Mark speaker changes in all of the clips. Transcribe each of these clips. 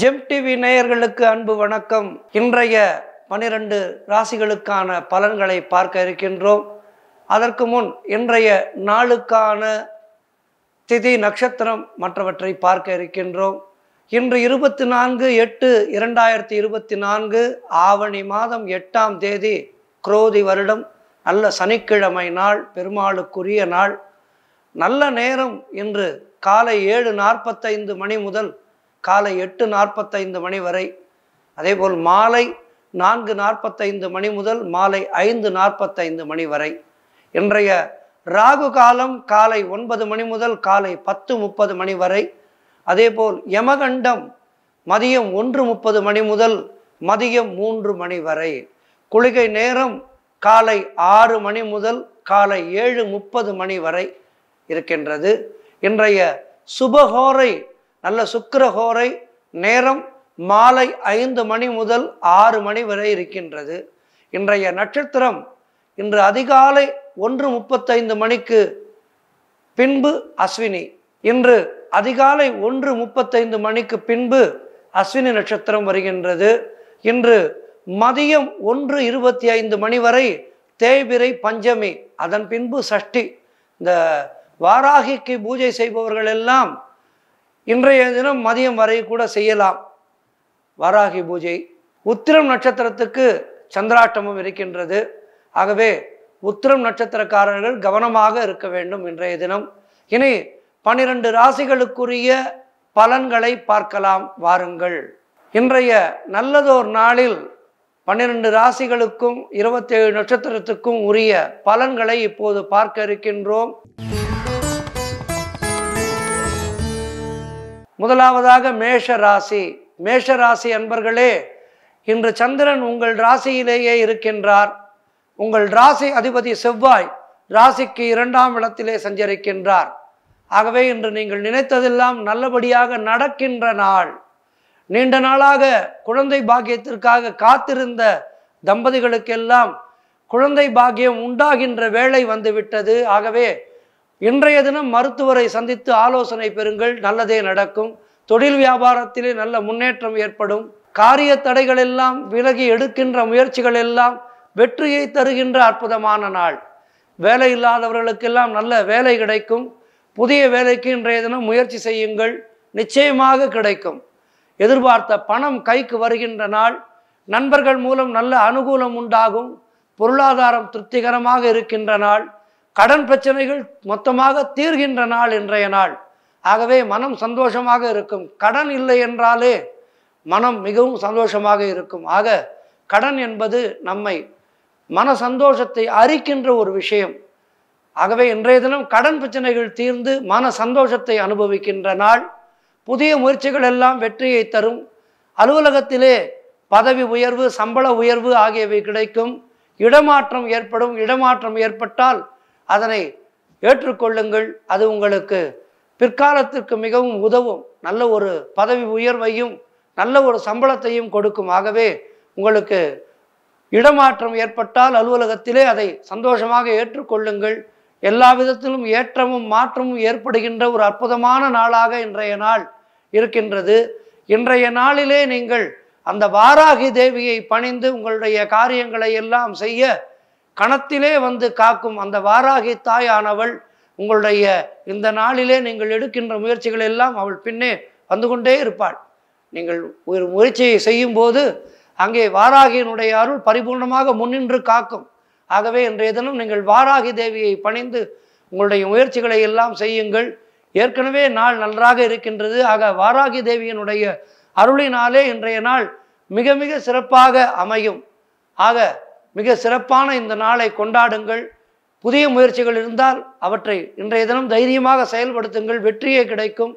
Speaker 1: GeM TV நேயர்களுக்கு அன்பு வணக்கம் இன்றைய பனிரெண்டு ராசிகளுக்கான பலன்களை பார்க்க இருக்கின்றோம் அதற்கு முன் இன்றைய நாளுக்கான திதி நட்சத்திரம் மற்றவற்றை பார்க்க இருக்கின்றோம் இன்று இருபத்தி நான்கு எட்டு இரண்டாயிரத்தி இருபத்தி நான்கு ஆவணி மாதம் எட்டாம் தேதி குரோதி வருடம் நல்ல சனிக்கிழமை நாள் பெருமாளுக்குரிய நாள் நல்ல நேரம் இன்று காலை ஏழு நாற்பத்தைந்து மணி முதல் காலை எட்டு நாற்பத்தைந்து மணி வரை அதேபோல் மாலை நான்கு நாற்பத்தைந்து மணி முதல் மாலை ஐந்து நாற்பத்தைந்து மணி வரை இன்றைய ராகு காலம் காலை ஒன்பது மணி முதல் காலை பத்து முப்பது மணி வரை அதேபோல் யமகண்டம் மதியம் ஒன்று முப்பது மணி முதல் மதியம் மூன்று மணி வரை குளிகை நேரம் காலை ஆறு மணி முதல் காலை ஏழு முப்பது மணி வரை இருக்கின்றது இன்றைய சுபகோரை நல்ல சுக்கரகோரை நேரம் மாலை ஐந்து மணி முதல் ஆறு மணி வரை இருக்கின்றது இன்றைய நட்சத்திரம் இன்று அதிகாலை ஒன்று முப்பத்தைந்து மணிக்கு பின்பு அஸ்வினி இன்று அதிகாலை ஒன்று முப்பத்தைந்து மணிக்கு பின்பு அஸ்வினி நட்சத்திரம் வருகின்றது இன்று மதியம் ஒன்று இருபத்தி ஐந்து மணி வரை தேய்பிரை பஞ்சமி அதன் பின்பு சஷ்டி இந்த வாராகிக்கு பூஜை செய்பவர்கள் எல்லாம் இன்றைய தினம் மதியம் வரை கூட செய்யலாம் வராகி பூஜை உத்திரம் நட்சத்திரத்துக்கு சந்திராட்டமும் இருக்கின்றது ஆகவே உத்திரம் நட்சத்திரக்காரர்கள் கவனமாக இருக்க வேண்டும் இன்றைய தினம் இனி பனிரெண்டு ராசிகளுக்குரிய பலன்களை பார்க்கலாம் வாருங்கள் இன்றைய நல்லதோர் நாளில் பன்னிரண்டு ராசிகளுக்கும் இருபத்தேழு நட்சத்திரத்துக்கும் உரிய பலன்களை இப்போது பார்க்க இருக்கின்றோம் முதலாவதாக மேஷ ராசி மேஷ ராசி அன்பர்களே இன்று சந்திரன் உங்கள் ராசியிலேயே இருக்கின்றார் உங்கள் ராசி அதிபதி செவ்வாய் ராசிக்கு இரண்டாம் இடத்திலே சஞ்சரிக்கின்றார் ஆகவே இன்று நீங்கள் நினைத்ததெல்லாம் நல்லபடியாக நடக்கின்ற நாள் நீண்ட நாளாக குழந்தை பாக்கியத்திற்காக காத்திருந்த தம்பதிகளுக்கெல்லாம் குழந்தை பாக்கியம் உண்டாகின்ற வேலை வந்துவிட்டது ஆகவே இன்றைய தினம் மருத்துவரை சந்தித்து ஆலோசனை பெறுங்கள் நல்லதே நடக்கும் தொழில் வியாபாரத்திலே நல்ல முன்னேற்றம் ஏற்படும் காரிய தடைகள் எல்லாம் விலகி எடுக்கின்ற முயற்சிகள் எல்லாம் வெற்றியை தருகின்ற அற்புதமான நாள் வேலை இல்லாதவர்களுக்கெல்லாம் நல்ல வேலை கிடைக்கும் புதிய வேலைக்கு இன்றைய தினம் முயற்சி செய்யுங்கள் நிச்சயமாக கிடைக்கும் எதிர்பார்த்த பணம் கைக்கு வருகின்ற நாள் நண்பர்கள் மூலம் நல்ல அனுகூலம் உண்டாகும் பொருளாதாரம் திருப்திகரமாக இருக்கின்ற நாள் கடன் பிரச்சனைகள் மொத்தமாக தீர்கின்ற நாள் இன்றைய நாள் ஆகவே மனம் சந்தோஷமாக இருக்கும் கடன் இல்லை என்றாலே மனம் மிகவும் சந்தோஷமாக இருக்கும் ஆக கடன் என்பது நம்மை மன சந்தோஷத்தை அறிக்கின்ற ஒரு விஷயம் ஆகவே இன்றைய தினம் கடன் பிரச்சனைகள் தீர்ந்து மன சந்தோஷத்தை அனுபவிக்கின்ற நாள் புதிய முயற்சிகள் எல்லாம் வெற்றியை தரும் அலுவலகத்திலே பதவி உயர்வு சம்பள உயர்வு ஆகியவை கிடைக்கும் இடமாற்றம் ஏற்படும் இடமாற்றம் ஏற்பட்டால் அதனை ஏற்றுக்கொள்ளுங்கள் அது உங்களுக்கு பிற்காலத்திற்கு மிகவும் உதவும் நல்ல ஒரு பதவி உயர்வையும் நல்ல ஒரு சம்பளத்தையும் கொடுக்கும் ஆகவே உங்களுக்கு இடமாற்றம் ஏற்பட்டால் அலுவலகத்திலே அதை சந்தோஷமாக ஏற்றுக்கொள்ளுங்கள் எல்லா விதத்திலும் ஏற்றமும் மாற்றமும் ஏற்படுகின்ற ஒரு அற்புதமான நாளாக இன்றைய நாள் இருக்கின்றது இன்றைய நாளிலே நீங்கள் அந்த வாராகி தேவியை பணிந்து உங்களுடைய காரியங்களை எல்லாம் செய்ய கணத்திலே வந்து காக்கும் அந்த வாராகி தாயானவள் உங்களுடைய இந்த நாளிலே நீங்கள் எடுக்கின்ற முயற்சிகள் எல்லாம் அவள் பின்னே வந்து கொண்டே இருப்பாள் நீங்கள் ஒரு முயற்சியை செய்யும் போது அங்கே வாராகியினுடைய அருள் பரிபூர்ணமாக முன்னின்று காக்கும் ஆகவே இன்றைய தினம் நீங்கள் வாராகி தேவியை பணிந்து உங்களுடைய முயற்சிகளை எல்லாம் செய்யுங்கள் ஏற்கனவே நாள் நன்றாக இருக்கின்றது ஆக வாராகி தேவியினுடைய அருளினாலே இன்றைய நாள் மிக மிக சிறப்பாக அமையும் ஆக மிக சிறப்பான இந்த நாளை கொண்டாடுங்கள் புதிய முயற்சிகள் இருந்தால் அவற்றை இன்றைய தினம் தைரியமாக செயல்படுத்துங்கள் வெற்றியே கிடைக்கும்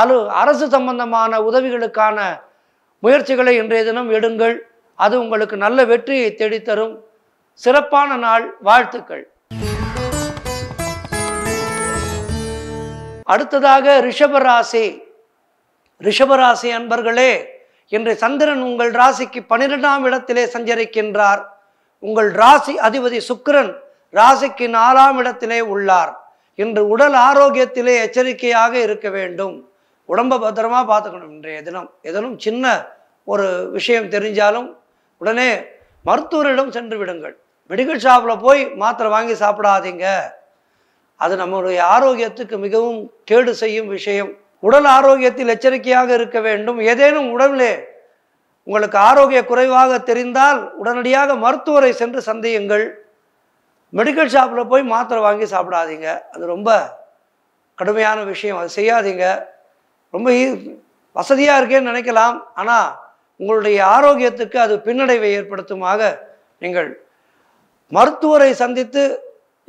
Speaker 1: அலு அரசு சம்பந்தமான உதவிகளுக்கான முயற்சிகளை இன்றைய தினம் எடுங்கள் அது உங்களுக்கு நல்ல வெற்றியை தேடித்தரும் சிறப்பான நாள் வாழ்த்துக்கள் அடுத்ததாக ரிஷபராசி ரிஷபராசி அன்பர்களே இன்றைய சந்திரன் உங்கள் ராசிக்கு பனிரெண்டாம் இடத்திலே சஞ்சரிக்கின்றார் உங்கள் ராசி அதிபதி சுக்கரன் ராசிக்கு நாலாம் இடத்திலே உள்ளார் இன்று உடல் ஆரோக்கியத்திலே எச்சரிக்கையாக இருக்க வேண்டும் உடம்ப பத்திரமா பார்த்துக்கணும் இன்றைய தினம் எதனும் சின்ன ஒரு விஷயம் தெரிஞ்சாலும் உடனே மருத்துவரிடம் சென்று விடுங்கள் மெடிக்கல் ஷாப்பில் போய் மாத்திரை வாங்கி சாப்பிடாதீங்க அது நம்மளுடைய ஆரோக்கியத்துக்கு மிகவும் கேடு செய்யும் விஷயம் உடல் ஆரோக்கியத்தில் எச்சரிக்கையாக இருக்க வேண்டும் ஏதேனும் உடலிலே உங்களுக்கு ஆரோக்கிய குறைவாக தெரிந்தால் உடனடியாக மருத்துவரை சென்று சந்தையுங்கள் மெடிக்கல் ஷாப்பில் போய் மாத்திரை வாங்கி சாப்பிடாதீங்க அது ரொம்ப கடுமையான விஷயம் அது செய்யாதீங்க ரொம்ப வசதியாக இருக்கேன்னு நினைக்கலாம் ஆனால் உங்களுடைய ஆரோக்கியத்துக்கு அது பின்னடைவை ஏற்படுத்துமாக நீங்கள் மருத்துவரை சந்தித்து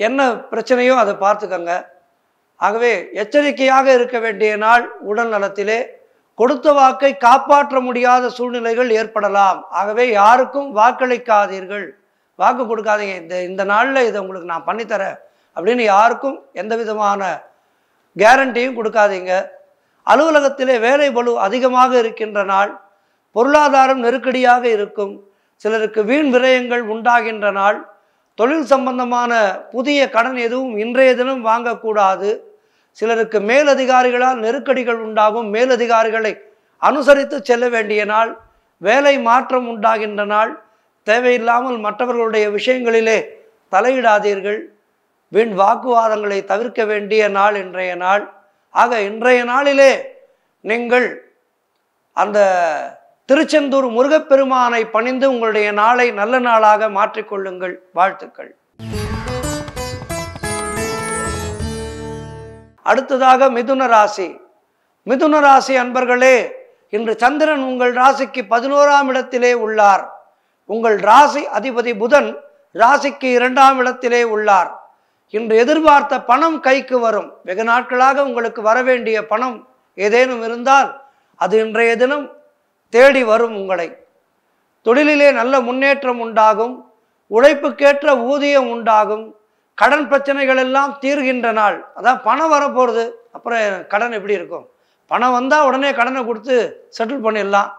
Speaker 1: என்ன பிரச்சனையோ அதை பார்த்துக்கங்க ஆகவே எச்சரிக்கையாக இருக்க வேண்டிய நாள் உடல் நலத்திலே கொடுத்த வாக்கை காப்பாற்ற முடியாத சூழ்நிலைகள் ஏற்படலாம் ஆகவே யாருக்கும் வாக்களிக்காதீர்கள் வாக்கு கொடுக்காதீங்க இந்த இந்த நாளில் இதை உங்களுக்கு நான் பண்ணித்தரேன் அப்படின்னு யாருக்கும் எந்த விதமான கேரண்டியும் கொடுக்காதீங்க அலுவலகத்திலே வேலை பலு அதிகமாக இருக்கின்ற நாள் பொருளாதாரம் நெருக்கடியாக இருக்கும் சிலருக்கு வீண் விரயங்கள் உண்டாகின்ற நாள் தொழில் சம்பந்தமான புதிய கடன் எதுவும் இன்றைய தினம் வாங்கக்கூடாது சிலருக்கு மேலதிகாரிகளால் நெருக்கடிகள் உண்டாகும் மேலதிகாரிகளை அனுசரித்து செல்ல வேண்டிய நாள் வேலை மாற்றம் உண்டாகின்ற நாள் தேவையில்லாமல் மற்றவர்களுடைய விஷயங்களிலே தலையிடாதீர்கள் வீண் வாக்குவாதங்களை தவிர்க்க வேண்டிய நாள் இன்றைய நாள் ஆக இன்றைய நாளிலே நீங்கள் அந்த திருச்செந்தூர் முருகப்பெருமானை பணிந்து உங்களுடைய நாளை நல்ல நாளாக மாற்றிக்கொள்ளுங்கள் வாழ்த்துக்கள் அடுத்ததாக மிதுன ராசி மிதுன ராசி அன்பர்களே இன்று சந்திரன் உங்கள் ராசிக்கு பதினோராம் இடத்திலே உள்ளார் உங்கள் ராசி அதிபதி புதன் ராசிக்கு இரண்டாம் இடத்திலே உள்ளார் இன்று எதிர்பார்த்த பணம் கைக்கு வரும் வெகு நாட்களாக உங்களுக்கு வரவேண்டிய பணம் ஏதேனும் இருந்தால் அது இன்றைய தினம் தேடி வரும் உங்களை தொழிலிலே நல்ல முன்னேற்றம் உண்டாகும் உழைப்புக்கேற்ற ஊதியம் உண்டாகும் கடன் பிரச்சனைகள் எல்லாம் தீர்கின்ற நாள் அதான் பணம் வரப்போகிறது அப்புறம் கடன் எப்படி இருக்கும் பணம் வந்தால் உடனே கடனை கொடுத்து செட்டில் பண்ணிடலாம்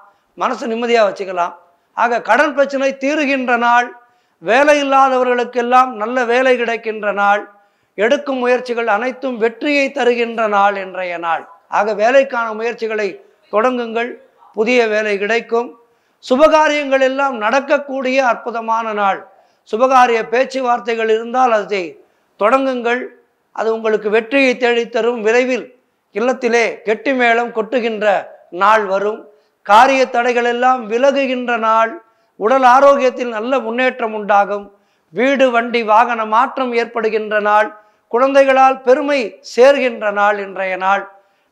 Speaker 1: மனசு நிம்மதியாக வச்சுக்கலாம் ஆக கடன் பிரச்சனை தீருகின்ற நாள் வேலை இல்லாதவர்களுக்கெல்லாம் நல்ல வேலை கிடைக்கின்ற நாள் எடுக்கும் முயற்சிகள் அனைத்தும் வெற்றியை தருகின்ற நாள் இன்றைய நாள் ஆக வேலைக்கான முயற்சிகளை தொடங்குங்கள் புதிய வேலை கிடைக்கும் சுபகாரியங்கள் எல்லாம் நடக்கக்கூடிய அற்புதமான நாள் சுபகாரிய பேச்சுவார்த்தைகள் இருந்தால் அதை தொடங்குங்கள் அது உங்களுக்கு வெற்றியை தேடித்தரும் விரைவில் இல்லத்திலே கெட்டி மேளம் கொட்டுகின்ற நாள் வரும் காரிய தடைகள் எல்லாம் விலகுகின்ற நாள் உடல் ஆரோக்கியத்தில் நல்ல முன்னேற்றம் உண்டாகும் வீடு வண்டி வாகன மாற்றம் ஏற்படுகின்ற நாள் குழந்தைகளால் பெருமை சேர்கின்ற நாள் இன்றைய நாள்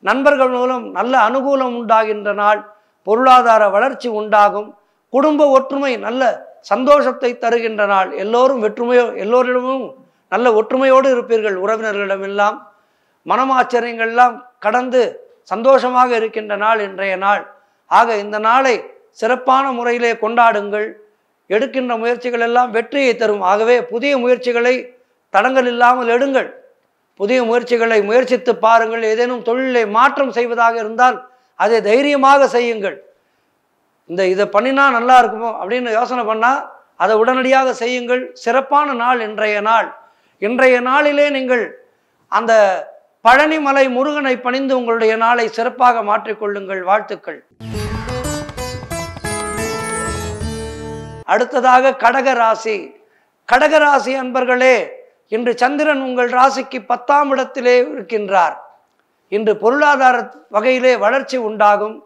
Speaker 1: நண்பர்கள் மூலம் நல்ல அனுகூலம் உண்டாகின்ற நாள் பொருளாதார வளர்ச்சி உண்டாகும் குடும்ப ஒற்றுமை நல்ல சந்தோஷத்தை தருகின்ற நாள் எல்லோரும் வெற்றுமையோ எல்லோரிடமும் நல்ல ஒற்றுமையோடு இருப்பீர்கள் உறவினர்களிடமெல்லாம் மனமாச்சரியங்கள்லாம் கடந்து சந்தோஷமாக இருக்கின்ற நாள் இன்றைய நாள் ஆக இந்த நாளை சிறப்பான முறையிலே கொண்டாடுங்கள் எடுக்கின்ற முயற்சிகள் எல்லாம் வெற்றியை தரும் ஆகவே புதிய முயற்சிகளை தடங்கள் இல்லாமல் எடுங்கள் புதிய முயற்சிகளை முயற்சித்து பாருங்கள் ஏதேனும் தொழிலை மாற்றம் செய்வதாக இருந்தால் அதை தைரியமாக செய்யுங்கள் இந்த இதை பண்ணினா நல்லா இருக்குமோ அப்படின்னு யோசனை பண்ணால் அதை உடனடியாக செய்யுங்கள் சிறப்பான நாள் இன்றைய நாள் இன்றைய நாளிலே நீங்கள் அந்த பழனிமலை முருகனை பணிந்து உங்களுடைய நாளை சிறப்பாக மாற்றிக்கொள்ளுங்கள் வாழ்த்துக்கள் அடுத்ததாக கடகராசி கடகராசி அன்பர்களே இன்று சந்திரன் உங்கள் ராசிக்கு பத்தாம் இடத்திலே இருக்கின்றார் இன்று பொருளாதார வகையிலே வளர்ச்சி உண்டாகும்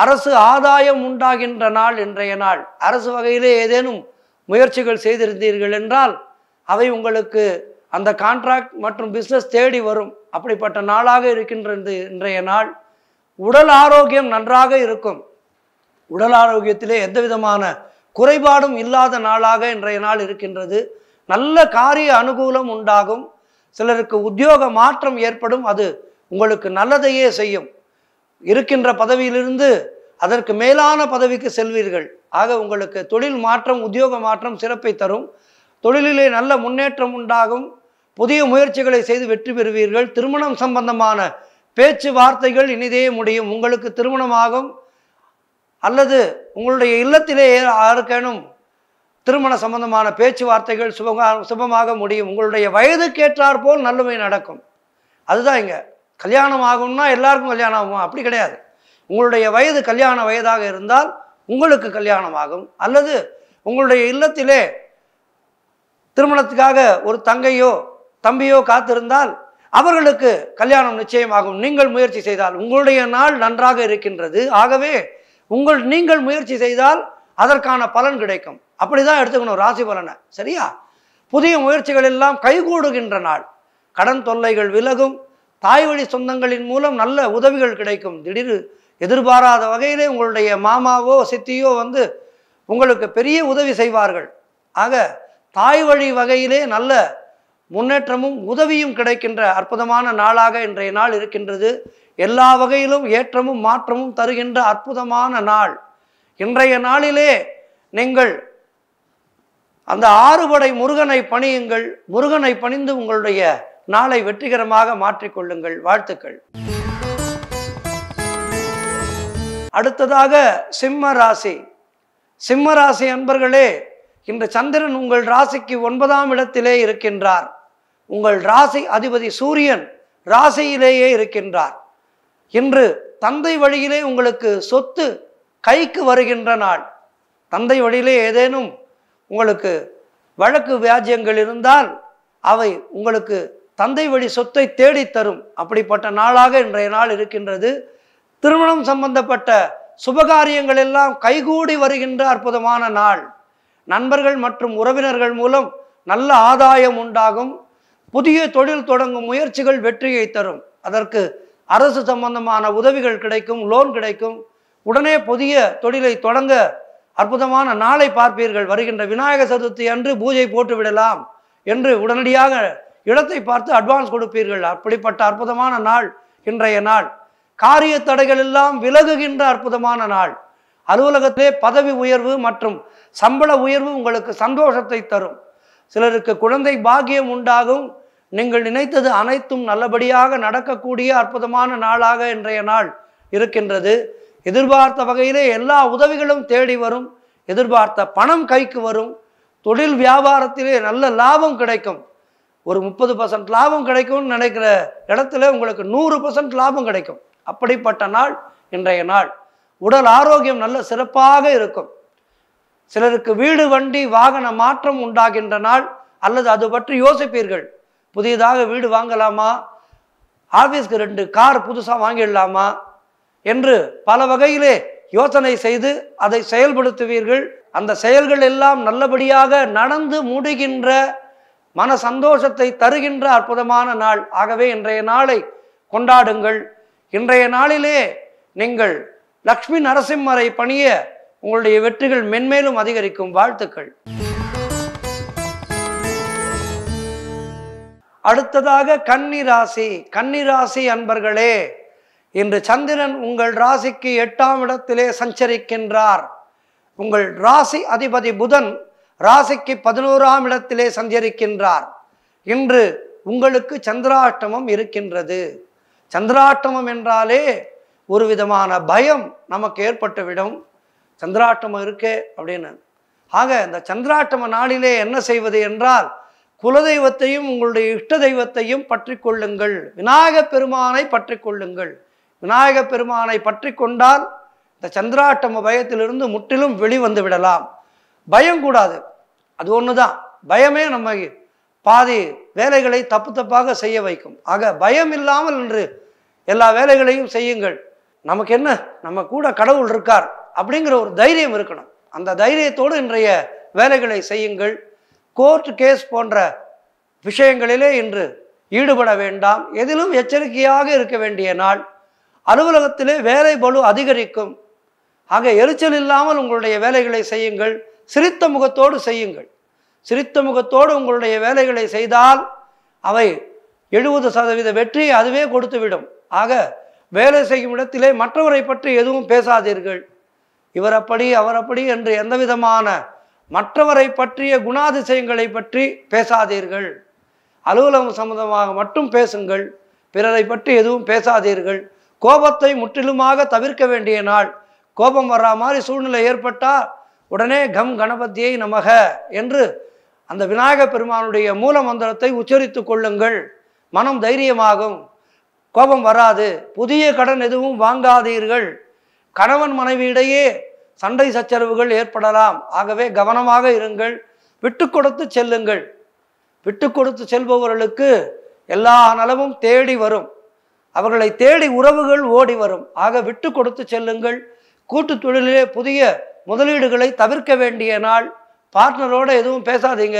Speaker 1: அரசு ஆதாயம் உண்டாகின்ற நாள் இன்றைய நாள் அரசு வகையிலே ஏதேனும் முயற்சிகள் செய்திருந்தீர்கள் என்றால் அவை உங்களுக்கு அந்த கான்ட்ராக்ட் மற்றும் பிஸ்னஸ் தேடி வரும் அப்படிப்பட்ட நாளாக இருக்கின்றது இன்றைய நாள் உடல் ஆரோக்கியம் நன்றாக இருக்கும் உடல் ஆரோக்கியத்திலே எந்த விதமான குறைபாடும் இல்லாத நாளாக இன்றைய நாள் இருக்கின்றது நல்ல காரிய அனுகூலம் உண்டாகும் சிலருக்கு உத்தியோக மாற்றம் ஏற்படும் அது உங்களுக்கு நல்லதையே செய்யும் இருக்கின்ற பதவியிலிருந்து அதற்கு மேலான பதவிக்கு செல்வீர்கள் ஆக உங்களுக்கு தொழில் மாற்றம் உத்தியோக மாற்றம் சிறப்பை தரும் தொழிலிலே நல்ல முன்னேற்றம் உண்டாகும் புதிய முயற்சிகளை செய்து வெற்றி பெறுவீர்கள் திருமணம் சம்பந்தமான பேச்சுவார்த்தைகள் இனிதே முடியும் உங்களுக்கு திருமணமாகும் அல்லது உங்களுடைய இல்லத்திலே யாருக்கேனும் திருமண சம்பந்தமான பேச்சுவார்த்தைகள் சுபமாக சுபமாக முடியும் உங்களுடைய வயதுக்கேற்றாற்போல் நல்லவை நடக்கும் அதுதான் இங்கே கல்யாணம் ஆகும்னா எல்லாருக்கும் கல்யாணம் ஆகும் அப்படி கிடையாது உங்களுடைய வயது கல்யாண வயதாக இருந்தால் உங்களுக்கு கல்யாணம் ஆகும் அல்லது உங்களுடைய இல்லத்திலே திருமணத்துக்காக ஒரு தங்கையோ தம்பியோ காத்திருந்தால் அவர்களுக்கு கல்யாணம் நிச்சயமாகும் நீங்கள் முயற்சி செய்தால் உங்களுடைய நாள் நன்றாக இருக்கின்றது ஆகவே உங்கள் நீங்கள் முயற்சி செய்தால் அதற்கான பலன் கிடைக்கும் அப்படி தான் எடுத்துக்கணும் ராசி பலனை சரியா புதிய முயற்சிகள் எல்லாம் கைகூடுகின்ற நாள் கடன் தொல்லைகள் விலகும் தாய் வழி சொந்தங்களின் மூலம் நல்ல உதவிகள் கிடைக்கும் திடீர் எதிர்பாராத வகையிலே உங்களுடைய மாமாவோ சித்தியோ வந்து உங்களுக்கு பெரிய உதவி செய்வார்கள் ஆக தாய் வழி வகையிலே நல்ல முன்னேற்றமும் உதவியும் கிடைக்கின்ற அற்புதமான நாளாக இன்றைய நாள் இருக்கின்றது எல்லா வகையிலும் ஏற்றமும் மாற்றமும் தருகின்ற அற்புதமான நாள் இன்றைய நாளிலே நீங்கள் அந்த ஆறுபடை முருகனை பணியுங்கள் முருகனை பணிந்து உங்களுடைய நாளை வெற்றிகரமாக மாற்றிக்கொள்ளுங்கள் வாழ்த்துக்கள் அடுத்ததாக சிம்ம ராசி சிம்ம ராசி அன்பர்களே இன்று சந்திரன் உங்கள் ராசிக்கு ஒன்பதாம் இடத்திலே இருக்கின்றார் உங்கள் ராசி அதிபதி சூரியன் ராசியிலேயே இருக்கின்றார் இன்று தந்தை வழியிலே உங்களுக்கு சொத்து கைக்கு வருகின்ற நாள் தந்தை வழியிலே ஏதேனும் உங்களுக்கு வழக்கு வியாஜியங்கள் இருந்தால் அவை உங்களுக்கு தந்தை வழி சொத்தை தேடித்தரும் தரும் அப்படிப்பட்ட நாளாக இன்றைய நாள் இருக்கின்றது திருமணம் சம்பந்தப்பட்ட சுபகாரியங்கள் எல்லாம் கைகூடி வருகின்ற அற்புதமான நாள் நண்பர்கள் மற்றும் உறவினர்கள் மூலம் நல்ல ஆதாயம் உண்டாகும் புதிய தொழில் தொடங்கும் முயற்சிகள் வெற்றியை தரும் அதற்கு அரசு சம்பந்தமான உதவிகள் கிடைக்கும் லோன் கிடைக்கும் உடனே புதிய தொழிலை தொடங்க அற்புதமான நாளை பார்ப்பீர்கள் வருகின்ற விநாயகர் சதுர்த்தி அன்று பூஜை போட்டு விடலாம் என்று உடனடியாக இடத்தை பார்த்து அட்வான்ஸ் கொடுப்பீர்கள் அப்படிப்பட்ட அற்புதமான நாள் இன்றைய நாள் காரிய தடைகள் எல்லாம் விலகுகின்ற அற்புதமான நாள் அலுவலகத்திலே பதவி உயர்வு மற்றும் சம்பள உயர்வு உங்களுக்கு சந்தோஷத்தை தரும் சிலருக்கு குழந்தை பாக்கியம் உண்டாகும் நீங்கள் நினைத்தது அனைத்தும் நல்லபடியாக நடக்கக்கூடிய அற்புதமான நாளாக இன்றைய நாள் இருக்கின்றது எதிர்பார்த்த வகையிலே எல்லா உதவிகளும் தேடி வரும் எதிர்பார்த்த பணம் கைக்கு வரும் தொழில் வியாபாரத்திலே நல்ல லாபம் கிடைக்கும் ஒரு முப்பது பர்சன்ட் லாபம் கிடைக்கும்னு நினைக்கிற இடத்துல உங்களுக்கு நூறு பர்சன்ட் லாபம் கிடைக்கும் அப்படிப்பட்ட நாள் இன்றைய நாள் உடல் ஆரோக்கியம் நல்ல சிறப்பாக இருக்கும் சிலருக்கு வீடு வண்டி வாகன மாற்றம் உண்டாகின்ற நாள் அல்லது அது பற்றி யோசிப்பீர்கள் புதியதாக வீடு வாங்கலாமா ஆஃபீஸ்க்கு ரெண்டு கார் புதுசாக வாங்கிடலாமா என்று பல வகையிலே யோசனை செய்து அதை செயல்படுத்துவீர்கள் அந்த செயல்கள் எல்லாம் நல்லபடியாக நடந்து முடிகின்ற மன சந்தோஷத்தை தருகின்ற அற்புதமான நாள் ஆகவே இன்றைய நாளை கொண்டாடுங்கள் இன்றைய நாளிலே நீங்கள் லக்ஷ்மி நரசிம்மரை பணிய உங்களுடைய வெற்றிகள் மென்மேலும் அதிகரிக்கும் வாழ்த்துக்கள் அடுத்ததாக கன்னி ராசி அன்பர்களே இன்று சந்திரன் உங்கள் ராசிக்கு எட்டாம் இடத்திலே சஞ்சரிக்கின்றார் உங்கள் ராசி அதிபதி புதன் ராசிக்கு பதினோராம் இடத்திலே சஞ்சரிக்கின்றார் இன்று உங்களுக்கு சந்திராட்டமம் இருக்கின்றது சந்திராட்டமம் என்றாலே ஒரு விதமான பயம் நமக்கு ஏற்பட்டுவிடும் சந்திராட்டமம் இருக்கே அப்படின்னு ஆக இந்த சந்திராட்டம நாளிலே என்ன செய்வது என்றால் குலதெய்வத்தையும் உங்களுடைய இஷ்ட தெய்வத்தையும் பற்றி கொள்ளுங்கள் விநாயக பெருமானை பற்றி கொள்ளுங்கள் விநாயக பெருமானை பற்றி கொண்டால் இந்த சந்திராட்டம பயத்திலிருந்து முற்றிலும் வெளிவந்து விடலாம் பயம் கூடாது அது ஒன்று தான் பயமே நம்ம பாதி வேலைகளை தப்பு தப்பாக செய்ய வைக்கும் ஆக பயம் இல்லாமல் என்று எல்லா வேலைகளையும் செய்யுங்கள் நமக்கு என்ன நம்ம கூட கடவுள் இருக்கார் அப்படிங்கிற ஒரு தைரியம் இருக்கணும் அந்த தைரியத்தோடு இன்றைய வேலைகளை செய்யுங்கள் கோர்ட் கேஸ் போன்ற விஷயங்களிலே இன்று ஈடுபட வேண்டாம் எதிலும் எச்சரிக்கையாக இருக்க வேண்டிய நாள் அலுவலகத்திலே வேலை பலு அதிகரிக்கும் ஆக எரிச்சல் இல்லாமல் உங்களுடைய வேலைகளை செய்யுங்கள் சிரித்த முகத்தோடு செய்யுங்கள் சிரித்த முகத்தோடு உங்களுடைய வேலைகளை செய்தால் அவை எழுபது சதவீத வெற்றியை அதுவே கொடுத்துவிடும் ஆக வேலை செய்யும் இடத்திலே மற்றவரை பற்றி எதுவும் பேசாதீர்கள் இவர் அப்படி அவர் அப்படி என்று எந்த விதமான மற்றவரை பற்றிய குணாதிசயங்களை பற்றி பேசாதீர்கள் அலுவலகம் சம்பந்தமாக மட்டும் பேசுங்கள் பிறரை பற்றி எதுவும் பேசாதீர்கள் கோபத்தை முற்றிலுமாக தவிர்க்க வேண்டிய நாள் கோபம் வர்ற மாதிரி சூழ்நிலை ஏற்பட்டால் உடனே கம் கணபதியை நமக என்று அந்த விநாயக பெருமானுடைய மூல மந்திரத்தை உச்சரித்து கொள்ளுங்கள் மனம் தைரியமாகும் கோபம் வராது புதிய கடன் எதுவும் வாங்காதீர்கள் கணவன் மனைவியிடையே சண்டை சச்சரவுகள் ஏற்படலாம் ஆகவே கவனமாக இருங்கள் விட்டு கொடுத்து செல்லுங்கள் விட்டு கொடுத்து செல்பவர்களுக்கு எல்லா நலமும் தேடி வரும் அவர்களை தேடி உறவுகள் ஓடி வரும் ஆக விட்டு கொடுத்து செல்லுங்கள் கூட்டு தொழிலிலே புதிய முதலீடுகளை தவிர்க்க வேண்டிய நாள் பார்ட்னரோடு எதுவும் பேசாதீங்க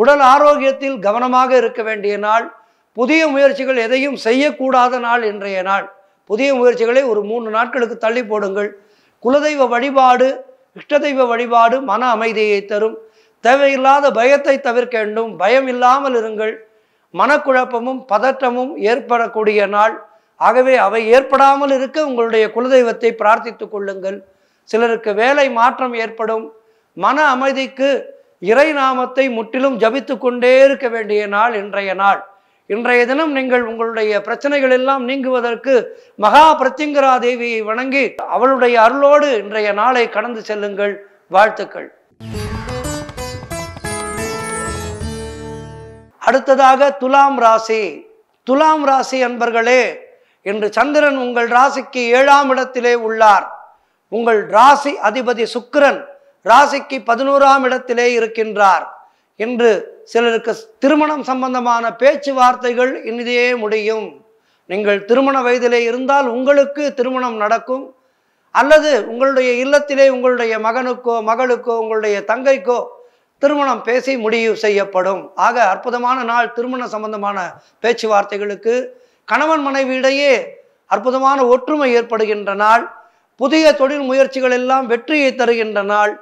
Speaker 1: உடல் ஆரோக்கியத்தில் கவனமாக இருக்க வேண்டிய நாள் புதிய முயற்சிகள் எதையும் செய்யக்கூடாத நாள் இன்றைய நாள் புதிய முயற்சிகளை ஒரு மூன்று நாட்களுக்கு தள்ளி போடுங்கள் குலதெய்வ வழிபாடு இஷ்டதெய்வ வழிபாடு மன அமைதியை தரும் தேவையில்லாத பயத்தை தவிர்க்க வேண்டும் பயம் இல்லாமல் இருங்கள் மனக்குழப்பமும் பதற்றமும் ஏற்படக்கூடிய நாள் ஆகவே அவை ஏற்படாமல் இருக்க உங்களுடைய குலதெய்வத்தை பிரார்த்தித்து கொள்ளுங்கள் சிலருக்கு வேலை மாற்றம் ஏற்படும் மன அமைதிக்கு இறை நாமத்தை முற்றிலும் ஜபித்து கொண்டே இருக்க வேண்டிய நாள் இன்றைய நாள் இன்றைய தினம் நீங்கள் உங்களுடைய பிரச்சனைகள் எல்லாம் நீங்குவதற்கு மகா பிரத்யங்கரா தேவியை வணங்கி அவளுடைய அருளோடு இன்றைய நாளை கடந்து செல்லுங்கள் வாழ்த்துக்கள் அடுத்ததாக துலாம் ராசி துலாம் ராசி அன்பர்களே இன்று சந்திரன் உங்கள் ராசிக்கு ஏழாம் இடத்திலே உள்ளார் உங்கள் ராசி அதிபதி சுக்கிரன் ராசிக்கு பதினோராம் இடத்திலே இருக்கின்றார் என்று சிலருக்கு திருமணம் சம்பந்தமான பேச்சுவார்த்தைகள் இனிதே முடியும் நீங்கள் திருமண வயதிலே இருந்தால் உங்களுக்கு திருமணம் நடக்கும் அல்லது உங்களுடைய இல்லத்திலே உங்களுடைய மகனுக்கோ மகளுக்கோ உங்களுடைய தங்கைக்கோ திருமணம் பேசி முடிவு செய்யப்படும் ஆக அற்புதமான நாள் திருமண சம்பந்தமான பேச்சுவார்த்தைகளுக்கு கணவன் மனைவியிடையே அற்புதமான ஒற்றுமை ஏற்படுகின்ற நாள் புதிய தொழில் முயற்சிகள் எல்லாம் வெற்றியை தருகின்ற நாள்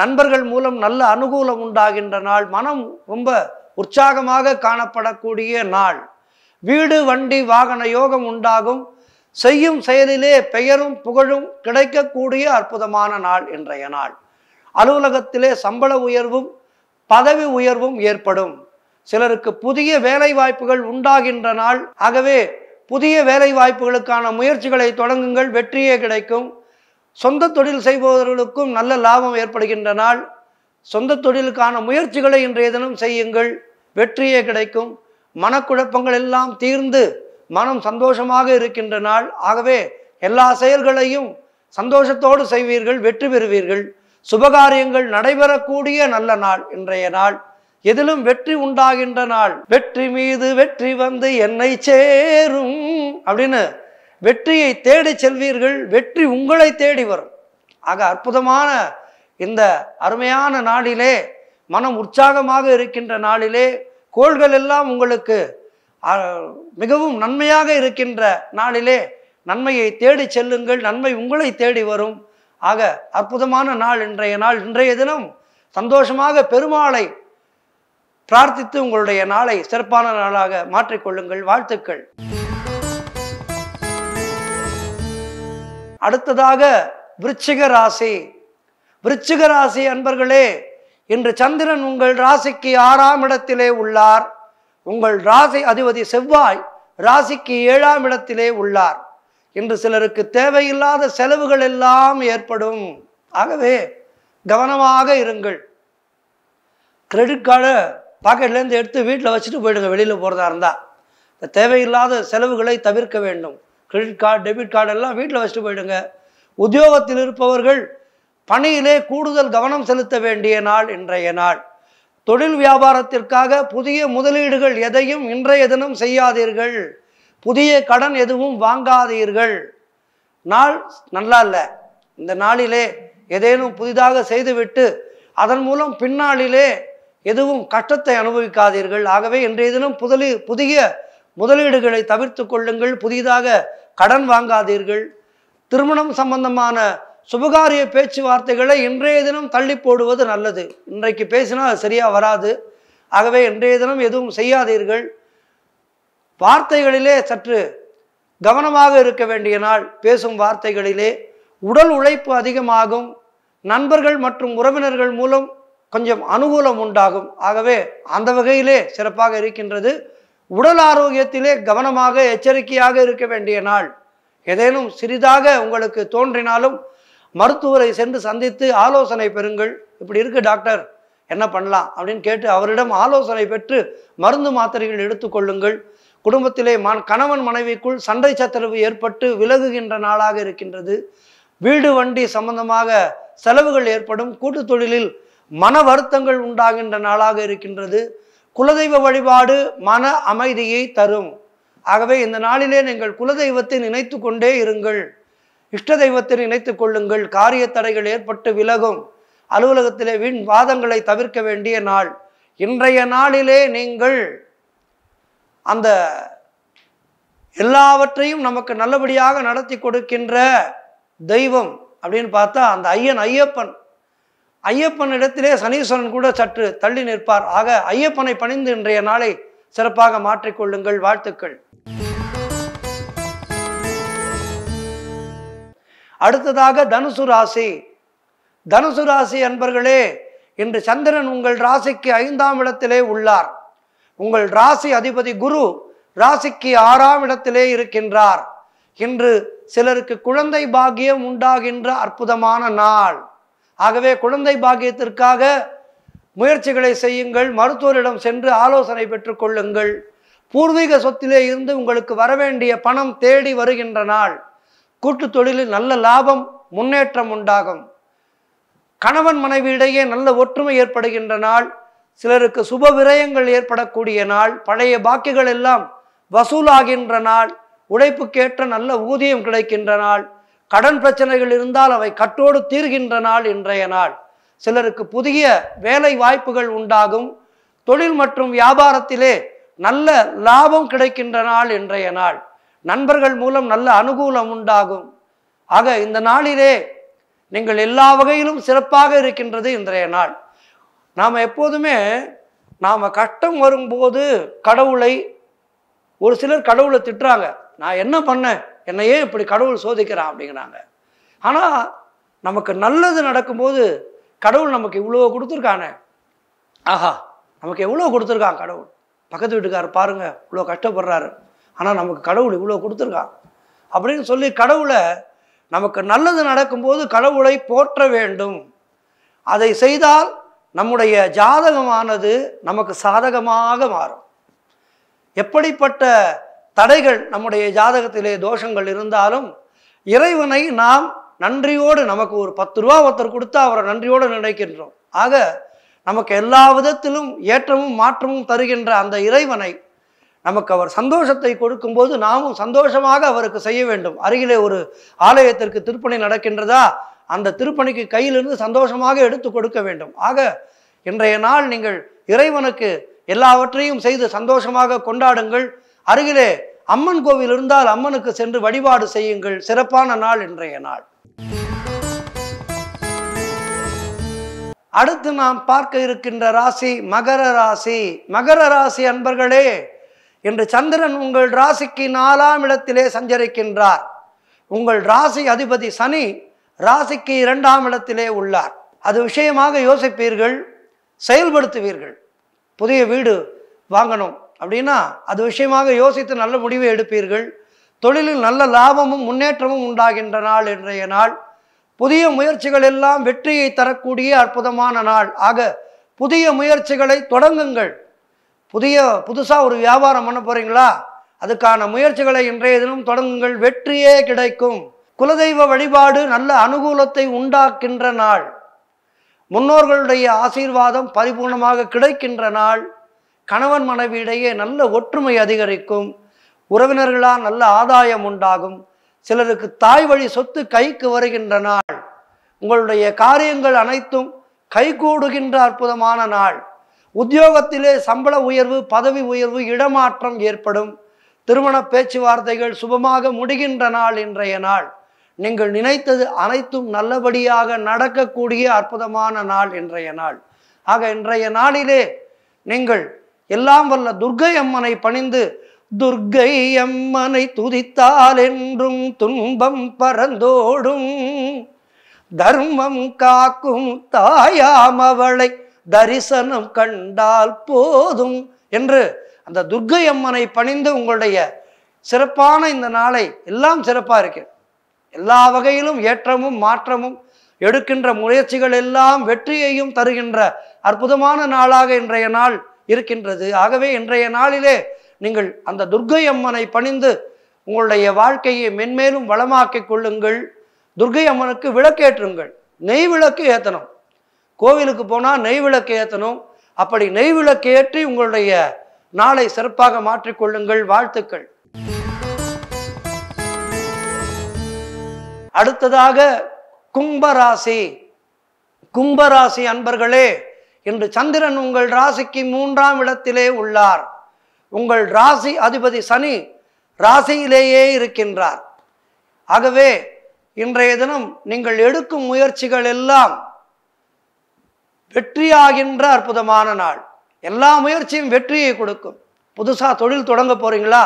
Speaker 1: நண்பர்கள் மூலம் நல்ல அனுகூலம் உண்டாகின்ற நாள் மனம் ரொம்ப உற்சாகமாக காணப்படக்கூடிய நாள் வீடு வண்டி வாகன யோகம் உண்டாகும் செய்யும் செயலிலே பெயரும் புகழும் கிடைக்கக்கூடிய அற்புதமான நாள் இன்றைய நாள் அலுவலகத்திலே சம்பள உயர்வும் பதவி உயர்வும் ஏற்படும் சிலருக்கு புதிய வேலை வாய்ப்புகள் உண்டாகின்ற நாள் ஆகவே புதிய வேலை வாய்ப்புகளுக்கான முயற்சிகளை தொடங்குங்கள் வெற்றியே கிடைக்கும் சொந்த தொழில் செய்பவர்களுக்கும் நல்ல லாபம் ஏற்படுகின்ற நாள் சொந்த தொழிலுக்கான முயற்சிகளை இன்றைய தினம் செய்யுங்கள் வெற்றியே கிடைக்கும் மனக்குழப்பங்கள் எல்லாம் தீர்ந்து மனம் சந்தோஷமாக இருக்கின்ற நாள் ஆகவே எல்லா செயல்களையும் சந்தோஷத்தோடு செய்வீர்கள் வெற்றி பெறுவீர்கள் சுபகாரியங்கள் நடைபெறக்கூடிய நல்ல நாள் இன்றைய நாள் எதிலும் வெற்றி உண்டாகின்ற நாள் வெற்றி மீது வெற்றி வந்து என்னை சேரும் அப்படின்னு வெற்றியை தேடி செல்வீர்கள் வெற்றி உங்களை தேடி வரும் ஆக அற்புதமான இந்த அருமையான நாளிலே மனம் உற்சாகமாக இருக்கின்ற நாளிலே கோள்கள் எல்லாம் உங்களுக்கு மிகவும் நன்மையாக இருக்கின்ற நாளிலே நன்மையை தேடி செல்லுங்கள் நன்மை உங்களை தேடி வரும் ஆக அற்புதமான நாள் இன்றைய நாள் இன்றைய தினம் சந்தோஷமாக பெருமாளை பிரார்த்தித்து உங்களுடைய நாளை சிறப்பான நாளாக மாற்றிக்கொள்ளுங்கள் வாழ்த்துக்கள் அடுத்ததாக விருச்சிக ராசி விருச்சிக ராசி அன்பர்களே இன்று சந்திரன் உங்கள் ராசிக்கு ஆறாம் இடத்திலே உள்ளார் உங்கள் ராசி அதிபதி செவ்வாய் ராசிக்கு ஏழாம் இடத்திலே உள்ளார் இன்று சிலருக்கு தேவையில்லாத செலவுகள் எல்லாம் ஏற்படும் ஆகவே கவனமாக இருங்கள் கிரெடிட் கார்டு பாக்கெட்லேருந்து எடுத்து வீட்டில் வச்சுட்டு போயிடுங்க வெளியில் போகிறதா இருந்தால் தேவையில்லாத செலவுகளை தவிர்க்க வேண்டும் கிரெடிட் கார்டு டெபிட் கார்டு எல்லாம் வீட்டில் வச்சுட்டு போயிடுங்க உத்தியோகத்தில் இருப்பவர்கள் பணியிலே கூடுதல் கவனம் செலுத்த வேண்டிய நாள் இன்றைய நாள் தொழில் வியாபாரத்திற்காக புதிய முதலீடுகள் எதையும் இன்றைய தினம் செய்யாதீர்கள் புதிய கடன் எதுவும் வாங்காதீர்கள் நாள் நல்லா இல்லை இந்த நாளிலே ஏதேனும் புதிதாக செய்துவிட்டு அதன் மூலம் பின்னாளிலே எதுவும் கஷ்டத்தை அனுபவிக்காதீர்கள் ஆகவே இன்றைய தினம் புதலி புதிய முதலீடுகளை தவிர்த்து கொள்ளுங்கள் புதிதாக கடன் வாங்காதீர்கள் திருமணம் சம்பந்தமான சுபகாரிய பேச்சுவார்த்தைகளை இன்றைய தினம் தள்ளி போடுவது நல்லது இன்றைக்கு பேசினால் அது சரியாக வராது ஆகவே இன்றைய தினம் எதுவும் செய்யாதீர்கள் வார்த்தைகளிலே சற்று கவனமாக இருக்க வேண்டிய நாள் பேசும் வார்த்தைகளிலே உடல் உழைப்பு அதிகமாகும் நண்பர்கள் மற்றும் உறவினர்கள் மூலம் கொஞ்சம் அனுகூலம் உண்டாகும் ஆகவே அந்த வகையிலே சிறப்பாக இருக்கின்றது உடல் ஆரோக்கியத்திலே கவனமாக எச்சரிக்கையாக இருக்க வேண்டிய நாள் ஏதேனும் சிறிதாக உங்களுக்கு தோன்றினாலும் மருத்துவரை சென்று சந்தித்து ஆலோசனை பெறுங்கள் இப்படி இருக்கு டாக்டர் என்ன பண்ணலாம் அப்படின்னு கேட்டு அவரிடம் ஆலோசனை பெற்று மருந்து மாத்திரைகள் எடுத்துக்கொள்ளுங்கள் குடும்பத்திலே மண் கணவன் மனைவிக்குள் சண்டை சத்தரவு ஏற்பட்டு விலகுகின்ற நாளாக இருக்கின்றது வீடு வண்டி சம்பந்தமாக செலவுகள் ஏற்படும் கூட்டு தொழிலில் மன வருத்தங்கள் உண்டாகின்ற நாளாக இருக்கின்றது குலதெய்வ வழிபாடு மன அமைதியை தரும் ஆகவே இந்த நாளிலே நீங்கள் குலதெய்வத்தை நினைத்து கொண்டே இருங்கள் இஷ்ட தெய்வத்தை நினைத்து கொள்ளுங்கள் காரிய தடைகள் ஏற்பட்டு விலகும் அலுவலகத்திலே வீண் வாதங்களை தவிர்க்க வேண்டிய நாள் இன்றைய நாளிலே நீங்கள் அந்த எல்லாவற்றையும் நமக்கு நல்லபடியாக நடத்தி கொடுக்கின்ற தெய்வம் அப்படின்னு பார்த்தா அந்த ஐயன் ஐயப்பன் ஐயப்பன் இடத்திலே சனீஸ்வரன் கூட சற்று தள்ளி நிற்பார் ஆக ஐயப்பனை பணிந்து இன்றைய நாளை சிறப்பாக மாற்றிக்கொள்ளுங்கள் வாழ்த்துக்கள் அடுத்ததாக தனுசு ராசி தனுசு ராசி அன்பர்களே இன்று சந்திரன் உங்கள் ராசிக்கு ஐந்தாம் இடத்திலே உள்ளார் உங்கள் ராசி அதிபதி குரு ராசிக்கு ஆறாம் இடத்திலே இருக்கின்றார் இன்று சிலருக்கு குழந்தை பாகியம் உண்டாகின்ற அற்புதமான நாள் ஆகவே குழந்தை பாக்கியத்திற்காக முயற்சிகளை செய்யுங்கள் மருத்துவரிடம் சென்று ஆலோசனை பெற்றுக்கொள்ளுங்கள் பூர்வீக சொத்திலே இருந்து உங்களுக்கு வரவேண்டிய பணம் தேடி வருகின்ற நாள் கூட்டு தொழிலில் நல்ல லாபம் முன்னேற்றம் உண்டாகும் கணவன் மனைவியிடையே நல்ல ஒற்றுமை ஏற்படுகின்ற நாள் சிலருக்கு சுப விரயங்கள் ஏற்படக்கூடிய நாள் பழைய பாக்கிகள் எல்லாம் வசூலாகின்ற நாள் உழைப்புக்கேற்ற நல்ல ஊதியம் கிடைக்கின்ற நாள் கடன் பிரச்சனைகள் இருந்தால் அவை கட்டோடு தீர்கின்ற நாள் இன்றைய நாள் சிலருக்கு புதிய வேலை வாய்ப்புகள் உண்டாகும் தொழில் மற்றும் வியாபாரத்திலே நல்ல லாபம் கிடைக்கின்ற நாள் இன்றைய நாள் நண்பர்கள் மூலம் நல்ல அனுகூலம் உண்டாகும் ஆக இந்த நாளிலே நீங்கள் எல்லா வகையிலும் சிறப்பாக இருக்கின்றது இன்றைய நாள் நாம் எப்போதுமே நாம் கஷ்டம் வரும்போது கடவுளை ஒரு சிலர் கடவுளை திட்டுறாங்க நான் என்ன பண்ணேன் என்னையே இப்படி கடவுள் சோதிக்கிறான் அப்படிங்கிறாங்க ஆனால் நமக்கு நல்லது நடக்கும்போது கடவுள் நமக்கு இவ்வளோ கொடுத்துருக்கானே ஆஹா நமக்கு எவ்வளோ கொடுத்துருக்கான் கடவுள் பக்கத்து வீட்டுக்காரர் பாருங்கள் இவ்வளோ கஷ்டப்படுறாரு ஆனால் நமக்கு கடவுள் இவ்வளோ கொடுத்துருக்கான் அப்படின்னு சொல்லி கடவுளை நமக்கு நல்லது நடக்கும்போது கடவுளை போற்ற வேண்டும் அதை செய்தால் நம்முடைய ஜாதகமானது நமக்கு சாதகமாக மாறும் எப்படிப்பட்ட தடைகள் நம்முடைய ஜாதகத்திலே தோஷங்கள் இருந்தாலும் இறைவனை நாம் நன்றியோடு நமக்கு ஒரு பத்து ரூபா ஒருத்தர் கொடுத்தா அவரை நன்றியோடு நினைக்கின்றோம் ஆக நமக்கு எல்லா விதத்திலும் ஏற்றமும் மாற்றமும் தருகின்ற அந்த இறைவனை நமக்கு அவர் சந்தோஷத்தை கொடுக்கும்போது நாமும் சந்தோஷமாக அவருக்கு செய்ய வேண்டும் அருகிலே ஒரு ஆலயத்திற்கு திருப்பணி நடக்கின்றதா அந்த திருப்பணிக்கு கையிலிருந்து சந்தோஷமாக எடுத்து கொடுக்க வேண்டும் ஆக இன்றைய நாள் நீங்கள் இறைவனுக்கு எல்லாவற்றையும் செய்து சந்தோஷமாக கொண்டாடுங்கள் அருகிலே அம்மன் கோவில் இருந்தால் அம்மனுக்கு சென்று வழிபாடு செய்யுங்கள் சிறப்பான நாள் இன்றைய நாள் அடுத்து நாம் பார்க்க இருக்கின்ற ராசி மகர ராசி மகர ராசி அன்பர்களே இன்று சந்திரன் உங்கள் ராசிக்கு நாலாம் இடத்திலே சஞ்சரிக்கின்றார் உங்கள் ராசி அதிபதி சனி ராசிக்கு இரண்டாம் இடத்திலே உள்ளார் அது விஷயமாக யோசிப்பீர்கள் செயல்படுத்துவீர்கள் புதிய வீடு வாங்கணும் அப்படின்னா அது விஷயமாக யோசித்து நல்ல முடிவை எடுப்பீர்கள் தொழிலில் நல்ல லாபமும் முன்னேற்றமும் உண்டாகின்ற நாள் இன்றைய நாள் புதிய முயற்சிகள் எல்லாம் வெற்றியை தரக்கூடிய அற்புதமான நாள் ஆக புதிய முயற்சிகளை தொடங்குங்கள் புதிய புதுசாக ஒரு வியாபாரம் பண்ண போகிறீங்களா அதுக்கான முயற்சிகளை இன்றைய தினம் தொடங்குங்கள் வெற்றியே கிடைக்கும் குலதெய்வ வழிபாடு நல்ல அனுகூலத்தை உண்டாக்கின்ற நாள் முன்னோர்களுடைய ஆசீர்வாதம் பரிபூர்ணமாக கிடைக்கின்ற நாள் கணவன் மனைவியிடையே நல்ல ஒற்றுமை அதிகரிக்கும் உறவினர்களால் நல்ல ஆதாயம் உண்டாகும் சிலருக்கு தாய் வழி சொத்து கைக்கு வருகின்ற நாள் உங்களுடைய காரியங்கள் அனைத்தும் கைகூடுகின்ற அற்புதமான நாள் உத்தியோகத்திலே சம்பள உயர்வு பதவி உயர்வு இடமாற்றம் ஏற்படும் திருமண பேச்சுவார்த்தைகள் சுபமாக முடிகின்ற நாள் இன்றைய நாள் நீங்கள் நினைத்தது அனைத்தும் நல்லபடியாக நடக்கக்கூடிய அற்புதமான நாள் இன்றைய நாள் ஆக இன்றைய நாளிலே நீங்கள் எல்லாம் வல்ல துர்கை அம்மனை பணிந்து துர்கை அம்மனை துதித்தால் என்றும் துன்பம் பரந்தோடும் தர்மம் காக்கும் தாயாம் அவளை தரிசனம் கண்டால் போதும் என்று அந்த துர்கை அம்மனை பணிந்து உங்களுடைய சிறப்பான இந்த நாளை எல்லாம் சிறப்பாக இருக்கு எல்லா வகையிலும் ஏற்றமும் மாற்றமும் எடுக்கின்ற முயற்சிகள் எல்லாம் வெற்றியையும் தருகின்ற அற்புதமான நாளாக இன்றைய நாள் இருக்கின்றது ஆகவே இன்றைய நாளிலே நீங்கள் அந்த துர்கை அம்மனை பணிந்து உங்களுடைய வாழ்க்கையை மென்மேலும் வளமாக்கி கொள்ளுங்கள் துர்கை அம்மனுக்கு விளக்கேற்றுங்கள் நெய் விளக்கு ஏற்றணும் கோவிலுக்கு போனால் நெய் விளக்கு ஏற்றணும் அப்படி நெய் விளக்கு ஏற்றி உங்களுடைய நாளை சிறப்பாக மாற்றிக்கொள்ளுங்கள் வாழ்த்துக்கள் அடுத்ததாக கும்பராசி கும்பராசி அன்பர்களே இன்று சந்திரன் உங்கள் ராசிக்கு மூன்றாம் இடத்திலே உள்ளார் உங்கள் ராசி அதிபதி சனி ராசியிலேயே இருக்கின்றார் ஆகவே இன்றைய தினம் நீங்கள் எடுக்கும் முயற்சிகள் எல்லாம் வெற்றியாகின்ற அற்புதமான நாள் எல்லா முயற்சியும் வெற்றியை கொடுக்கும் புதுசாக தொழில் தொடங்க போகிறீங்களா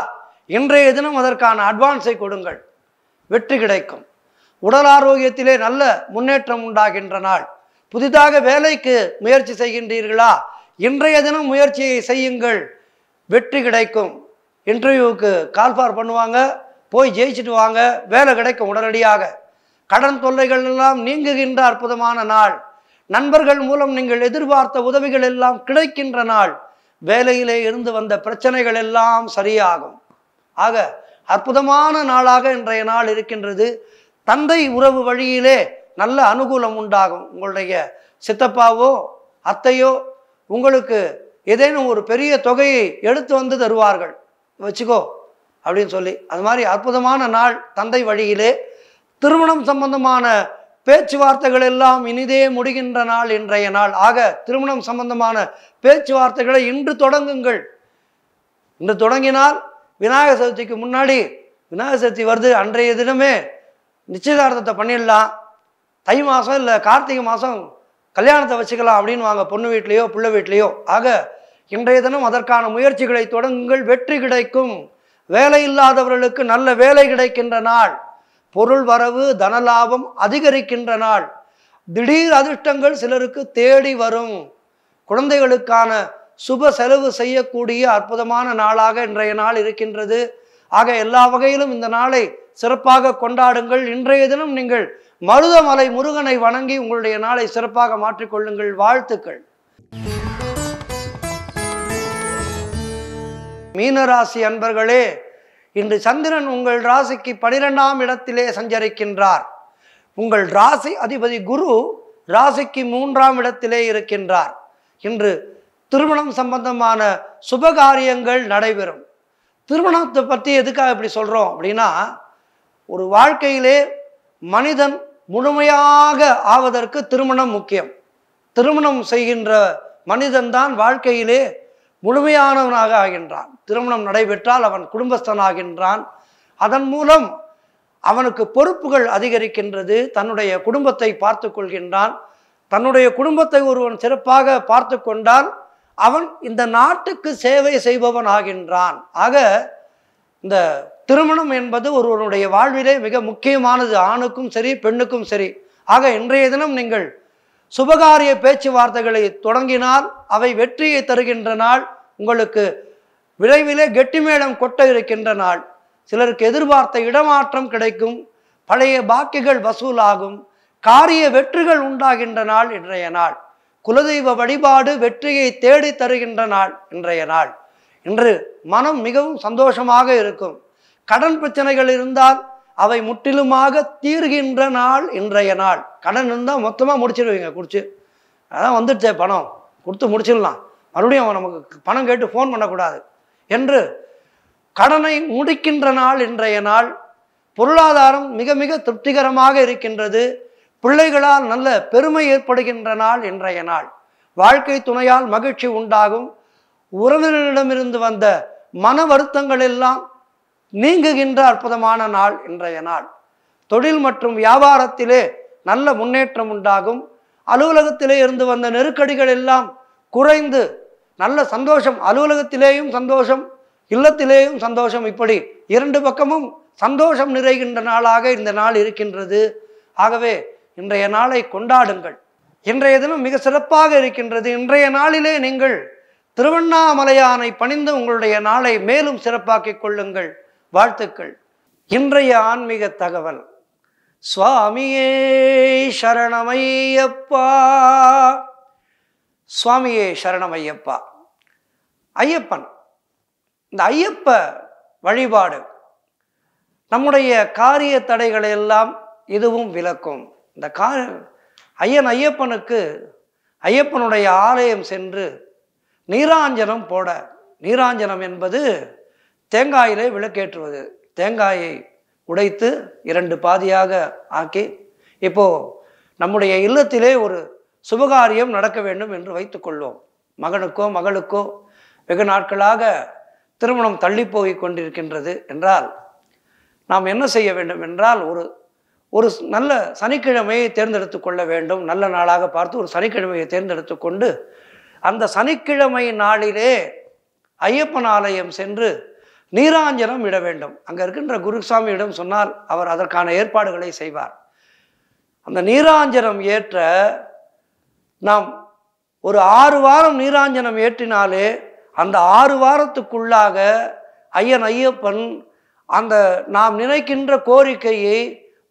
Speaker 1: இன்றைய தினம் அதற்கான அட்வான்ஸை கொடுங்கள் வெற்றி கிடைக்கும் உடல் ஆரோக்கியத்திலே நல்ல முன்னேற்றம் உண்டாகின்ற நாள் புதிதாக வேலைக்கு முயற்சி செய்கின்றீர்களா இன்றைய தினம் முயற்சியை செய்யுங்கள் வெற்றி கிடைக்கும் இன்டர்வியூவுக்கு கால்ஃபார் பண்ணுவாங்க போய் ஜெயிச்சுட்டு வாங்க வேலை கிடைக்கும் உடனடியாக கடன் தொல்லைகள் எல்லாம் நீங்குகின்ற அற்புதமான நாள் நண்பர்கள் மூலம் நீங்கள் எதிர்பார்த்த உதவிகள் எல்லாம் கிடைக்கின்ற நாள் வேலையிலே இருந்து வந்த பிரச்சனைகள் எல்லாம் சரியாகும் ஆக அற்புதமான நாளாக இன்றைய நாள் இருக்கின்றது தந்தை உறவு வழியிலே நல்ல அனுகூலம் உண்டாகும் உங்களுடைய சித்தப்பாவோ அத்தையோ உங்களுக்கு ஏதேனும் ஒரு பெரிய தொகையை எடுத்து வந்து தருவார்கள் வச்சுக்கோ அப்படின்னு சொல்லி அது மாதிரி அற்புதமான நாள் தந்தை வழியிலே திருமணம் சம்பந்தமான பேச்சுவார்த்தைகள் எல்லாம் இனிதே முடிகின்ற நாள் இன்றைய நாள் ஆக திருமணம் சம்பந்தமான பேச்சுவார்த்தைகளை இன்று தொடங்குங்கள் இன்று தொடங்கினால் விநாயகர் சதுர்த்திக்கு முன்னாடி விநாயகர் சதுர்த்தி வருது அன்றைய தினமே நிச்சயதார்த்தத்தை பண்ணிடலாம் தை மாதம் இல்லை கார்த்திகை மாதம் கல்யாணத்தை வச்சுக்கலாம் அப்படின்னு வாங்க பொண்ணு வீட்லேயோ பிள்ளை வீட்லேயோ ஆக இன்றைய தினம் அதற்கான முயற்சிகளை தொடங்குங்கள் வெற்றி கிடைக்கும் வேலை இல்லாதவர்களுக்கு நல்ல வேலை கிடைக்கின்ற நாள் பொருள் வரவு தனலாபம் அதிகரிக்கின்ற நாள் திடீர் அதிர்ஷ்டங்கள் சிலருக்கு தேடி வரும் குழந்தைகளுக்கான சுப செலவு செய்யக்கூடிய அற்புதமான நாளாக இன்றைய நாள் இருக்கின்றது ஆக எல்லா வகையிலும் இந்த நாளை சிறப்பாக கொண்டாடுங்கள் இன்றைய தினம் நீங்கள் மருதமலை முருகனை வணங்கி உங்களுடைய நாளை சிறப்பாக மாற்றிக்கொள்ளுங்கள் வாழ்த்துக்கள் மீனராசி அன்பர்களே இன்று சந்திரன் உங்கள் ராசிக்கு பனிரெண்டாம் இடத்திலே சஞ்சரிக்கின்றார் உங்கள் ராசி அதிபதி குரு ராசிக்கு மூன்றாம் இடத்திலே இருக்கின்றார் இன்று திருமணம் சம்பந்தமான சுபகாரியங்கள் நடைபெறும் திருமணத்தை பற்றி எதுக்காக இப்படி சொல்கிறோம் அப்படின்னா ஒரு வாழ்க்கையிலே மனிதன் முழுமையாக ஆவதற்கு திருமணம் முக்கியம் திருமணம் செய்கின்ற மனிதன்தான் வாழ்க்கையிலே முழுமையானவனாக ஆகின்றான் திருமணம் நடைபெற்றால் அவன் குடும்பஸ்தனாகின்றான் அதன் மூலம் அவனுக்கு பொறுப்புகள் அதிகரிக்கின்றது தன்னுடைய குடும்பத்தை பார்த்து கொள்கின்றான் தன்னுடைய குடும்பத்தை ஒருவன் சிறப்பாக பார்த்து கொண்டால் அவன் இந்த நாட்டுக்கு சேவை செய்பவன் ஆகின்றான் ஆக இந்த திருமணம் என்பது ஒருவனுடைய வாழ்விலே மிக முக்கியமானது ஆணுக்கும் சரி பெண்ணுக்கும் சரி ஆக இன்றைய தினம் நீங்கள் சுபகாரிய பேச்சுவார்த்தைகளை தொடங்கினால் அவை வெற்றியை தருகின்ற நாள் உங்களுக்கு விரைவிலே கெட்டிமேளம் கொட்ட இருக்கின்ற நாள் சிலருக்கு எதிர்பார்த்த இடமாற்றம் கிடைக்கும் பழைய பாக்கிகள் வசூலாகும் காரிய வெற்றிகள் உண்டாகின்ற நாள் இன்றைய நாள் குலதெய்வ வழிபாடு வெற்றியை தேடி தருகின்ற நாள் இன்றைய நாள் இன்று மனம் மிகவும் சந்தோஷமாக இருக்கும் கடன் பிரச்சனைகள் இருந்தால் அவை முற்றிலுமாக தீர்கின்ற நாள் இன்றைய நாள் கடன் இருந்தால் மொத்தமாக முடிச்சிடுவீங்க குடிச்சு அதான் வந்துடுச்சே பணம் கொடுத்து முடிச்சிடலாம் மறுபடியும் அவன் நமக்கு பணம் கேட்டு ஃபோன் பண்ணக்கூடாது என்று கடனை முடிக்கின்ற நாள் இன்றைய நாள் பொருளாதாரம் மிக மிக திருப்திகரமாக இருக்கின்றது பிள்ளைகளால் நல்ல பெருமை ஏற்படுகின்ற நாள் இன்றைய நாள் வாழ்க்கை துணையால் மகிழ்ச்சி உண்டாகும் உறவினரிடமிருந்து வந்த மன வருத்தங்கள் எல்லாம் நீங்குகின்ற அற்புதமான நாள் இன்றைய நாள் தொழில் மற்றும் வியாபாரத்திலே நல்ல முன்னேற்றம் உண்டாகும் அலுவலகத்திலே இருந்து வந்த நெருக்கடிகள் எல்லாம் குறைந்து நல்ல சந்தோஷம் அலுவலகத்திலேயும் சந்தோஷம் இல்லத்திலேயும் சந்தோஷம் இப்படி இரண்டு பக்கமும் சந்தோஷம் நிறைகின்ற நாளாக இந்த நாள் இருக்கின்றது ஆகவே இன்றைய நாளை கொண்டாடுங்கள் இன்றைய தினம் மிக சிறப்பாக இருக்கின்றது இன்றைய நாளிலே நீங்கள் திருவண்ணாமலையானை பணிந்து உங்களுடைய நாளை மேலும் சிறப்பாக்கிக் கொள்ளுங்கள் வாழ்த்துக்கள் இன்றைய ஆன்மீக தகவல் சுவாமியே சரணமையப்பா சுவாமியே சரணமையப்பா ஐயப்பன் இந்த ஐயப்ப வழிபாடு நம்முடைய காரிய தடைகளை எல்லாம் இதுவும் விளக்கும் இந்த கா ஐயன் ஐயப்பனுக்கு ஐயப்பனுடைய ஆலயம் சென்று நீராஞ்சனம் போட நீராஞ்சனம் என்பது தேங்காயிலே விளக்கேற்றுவது தேங்காயை உடைத்து இரண்டு பாதியாக ஆக்கி இப்போது நம்முடைய இல்லத்திலே ஒரு சுபகாரியம் நடக்க வேண்டும் என்று வைத்துக்கொள்வோம் மகனுக்கோ மகளுக்கோ வெகு நாட்களாக திருமணம் தள்ளி போய் கொண்டிருக்கின்றது என்றால் நாம் என்ன செய்ய வேண்டும் என்றால் ஒரு ஒரு நல்ல சனிக்கிழமையை தேர்ந்தெடுத்து கொள்ள வேண்டும் நல்ல நாளாக பார்த்து ஒரு சனிக்கிழமையை தேர்ந்தெடுத்து கொண்டு அந்த சனிக்கிழமை நாளிலே ஐயப்பன் ஆலயம் சென்று நீராஞ்சனம் இட வேண்டும் அங்கே இருக்கின்ற குருசாமியிடம் சொன்னால் அவர் அதற்கான ஏற்பாடுகளை செய்வார் அந்த நீராஞ்சனம் ஏற்ற நாம் ஒரு ஆறு வாரம் நீராஞ்சனம் ஏற்றினாலே அந்த ஆறு வாரத்துக்குள்ளாக ஐயன் ஐயப்பன் அந்த நாம் நினைக்கின்ற கோரிக்கையை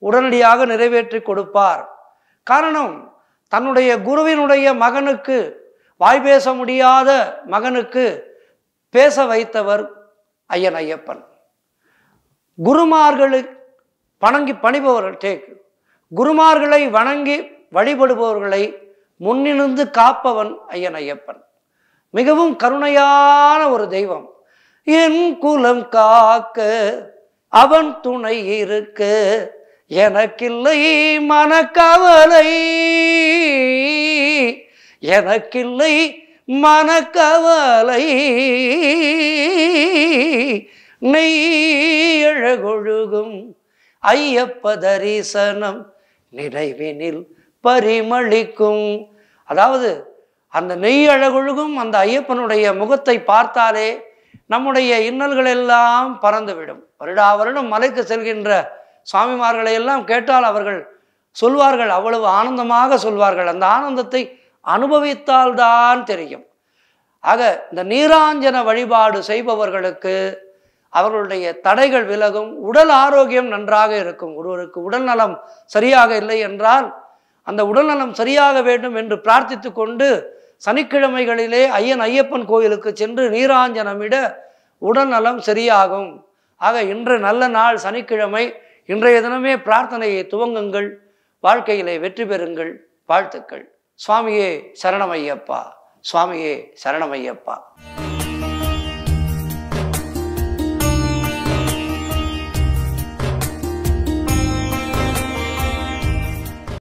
Speaker 1: உடனடியாக நிறைவேற்றி கொடுப்பார் காரணம் தன்னுடைய குருவினுடைய மகனுக்கு வாய் பேச முடியாத மகனுக்கு பேச வைத்தவர் ஐயன் ஐயப்பன் குருமார்களை பணங்கி பணிபவர்கள் டேக் குருமார்களை வணங்கி வழிபடுபவர்களை முன்னிலிருந்து காப்பவன் ஐயன் ஐயப்பன் மிகவும் கருணையான ஒரு தெய்வம் என் குலம் காக்க அவன் துணை இருக்கு எனக்கில்லை மனக்கவலை எனக்கில்லை மனக்கவலை நெய்யழகொழுகும் ஐயப்ப தரிசனம் நினைவினில் பரிமளிக்கும் அதாவது அந்த நெய் அழகொழுகும் அந்த ஐயப்பனுடைய முகத்தை பார்த்தாலே நம்முடைய இன்னல்கள் எல்லாம் பறந்துவிடும் வருடா வருடம் மலைக்கு செல்கின்ற சுவாமிமார்களை எல்லாம் கேட்டால் அவர்கள் சொல்வார்கள் அவ்வளவு ஆனந்தமாக சொல்வார்கள் அந்த ஆனந்தத்தை அனுபவித்தால்தான் தெரியும் ஆக இந்த நீராஞ்சன வழிபாடு செய்பவர்களுக்கு அவர்களுடைய தடைகள் விலகும் உடல் ஆரோக்கியம் நன்றாக இருக்கும் ஒருவருக்கு உடல் நலம் சரியாக இல்லை என்றால் அந்த உடல்நலம் சரியாக வேண்டும் என்று பிரார்த்தித்து கொண்டு சனிக்கிழமைகளிலே ஐயன் ஐயப்பன் கோயிலுக்கு சென்று நீராஞ்சனமிட உடல்நலம் சரியாகும் ஆக இன்று நல்ல நாள் சனிக்கிழமை இன்றைய தினமே பிரார்த்தனையை துவங்குங்கள் வாழ்க்கையிலே வெற்றி பெறுங்கள் வாழ்த்துக்கள் சுவாமியே சரணமையப்பா சுவாமியே சரணமையப்பா